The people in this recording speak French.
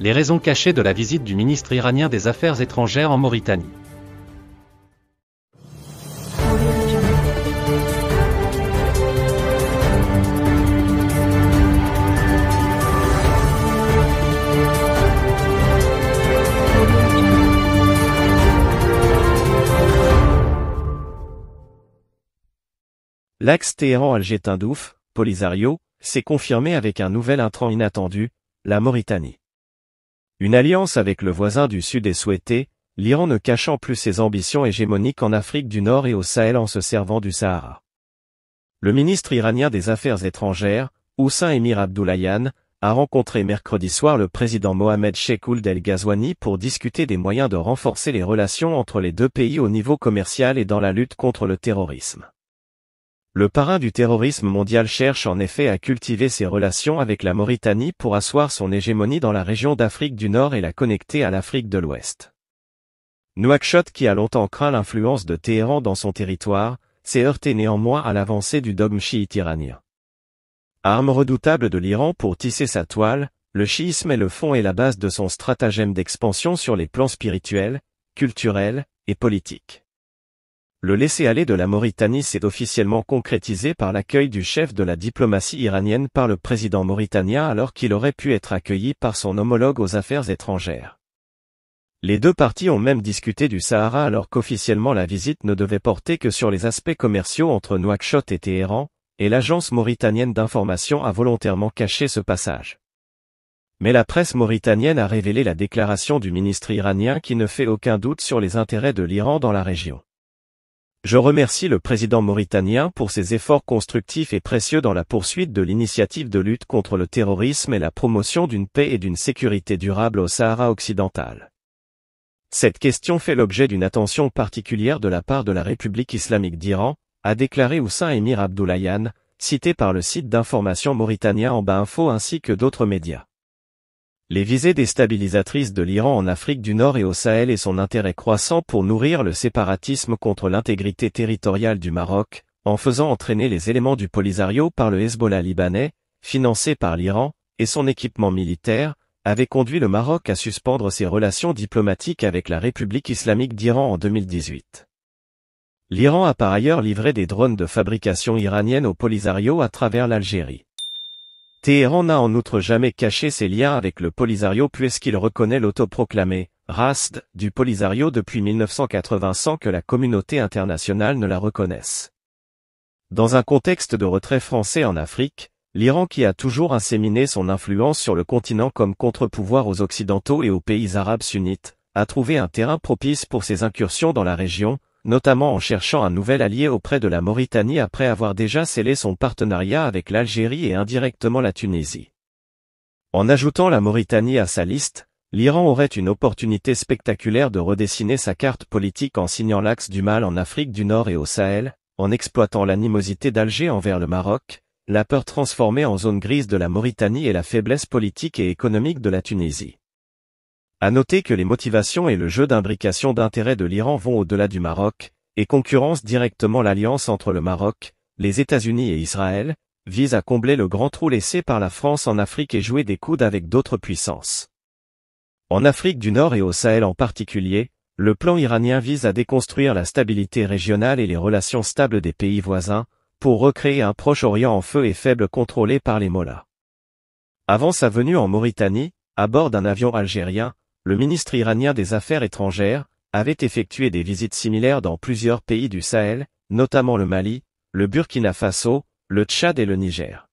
les raisons cachées de la visite du ministre iranien des Affaires étrangères en Mauritanie. L'axe téhéran alger douf Polisario, s'est confirmé avec un nouvel intrant inattendu, la Mauritanie. Une alliance avec le voisin du Sud est souhaitée, l'Iran ne cachant plus ses ambitions hégémoniques en Afrique du Nord et au Sahel en se servant du Sahara. Le ministre iranien des Affaires étrangères, Hussein Emir Abdullayan, a rencontré mercredi soir le président Mohamed Sheikhould del Ghazouani pour discuter des moyens de renforcer les relations entre les deux pays au niveau commercial et dans la lutte contre le terrorisme. Le parrain du terrorisme mondial cherche en effet à cultiver ses relations avec la Mauritanie pour asseoir son hégémonie dans la région d'Afrique du Nord et la connecter à l'Afrique de l'Ouest. Nouakchott qui a longtemps craint l'influence de Téhéran dans son territoire, s'est heurté néanmoins à l'avancée du dogme chiite iranien. Arme redoutable de l'Iran pour tisser sa toile, le chiisme est le fond et la base de son stratagème d'expansion sur les plans spirituels, culturels et politiques. Le laisser-aller de la Mauritanie s'est officiellement concrétisé par l'accueil du chef de la diplomatie iranienne par le président mauritanien alors qu'il aurait pu être accueilli par son homologue aux affaires étrangères. Les deux parties ont même discuté du Sahara alors qu'officiellement la visite ne devait porter que sur les aspects commerciaux entre Nouakchott et Téhéran, et l'agence mauritanienne d'information a volontairement caché ce passage. Mais la presse mauritanienne a révélé la déclaration du ministre iranien qui ne fait aucun doute sur les intérêts de l'Iran dans la région. Je remercie le président mauritanien pour ses efforts constructifs et précieux dans la poursuite de l'initiative de lutte contre le terrorisme et la promotion d'une paix et d'une sécurité durable au Sahara occidental. Cette question fait l'objet d'une attention particulière de la part de la République islamique d'Iran, a déclaré Hussein Emir Abdoulayan, cité par le site d'information mauritanien en bas info ainsi que d'autres médias les visées déstabilisatrices de l'Iran en Afrique du Nord et au Sahel et son intérêt croissant pour nourrir le séparatisme contre l'intégrité territoriale du Maroc, en faisant entraîner les éléments du Polisario par le Hezbollah libanais, financé par l'Iran, et son équipement militaire, avait conduit le Maroc à suspendre ses relations diplomatiques avec la République islamique d'Iran en 2018. L'Iran a par ailleurs livré des drones de fabrication iranienne au Polisario à travers l'Algérie. Téhéran n'a en outre jamais caché ses liens avec le Polisario puisqu'il reconnaît l'autoproclamé RASD du Polisario depuis 1980 sans que la communauté internationale ne la reconnaisse. Dans un contexte de retrait français en Afrique, l'Iran qui a toujours inséminé son influence sur le continent comme contre-pouvoir aux Occidentaux et aux pays arabes sunnites, a trouvé un terrain propice pour ses incursions dans la région, notamment en cherchant un nouvel allié auprès de la Mauritanie après avoir déjà scellé son partenariat avec l'Algérie et indirectement la Tunisie. En ajoutant la Mauritanie à sa liste, l'Iran aurait une opportunité spectaculaire de redessiner sa carte politique en signant l'axe du mal en Afrique du Nord et au Sahel, en exploitant l'animosité d'Alger envers le Maroc, la peur transformée en zone grise de la Mauritanie et la faiblesse politique et économique de la Tunisie. À noter que les motivations et le jeu d'imbrication d'intérêts de l'Iran vont au-delà du Maroc, et concurrencent directement l'alliance entre le Maroc, les États-Unis et Israël, vise à combler le grand trou laissé par la France en Afrique et jouer des coudes avec d'autres puissances. En Afrique du Nord et au Sahel en particulier, le plan iranien vise à déconstruire la stabilité régionale et les relations stables des pays voisins, pour recréer un Proche-Orient en feu et faible contrôlé par les Mollahs. Avant sa venue en Mauritanie, à bord d'un avion algérien, le ministre iranien des Affaires étrangères, avait effectué des visites similaires dans plusieurs pays du Sahel, notamment le Mali, le Burkina Faso, le Tchad et le Niger.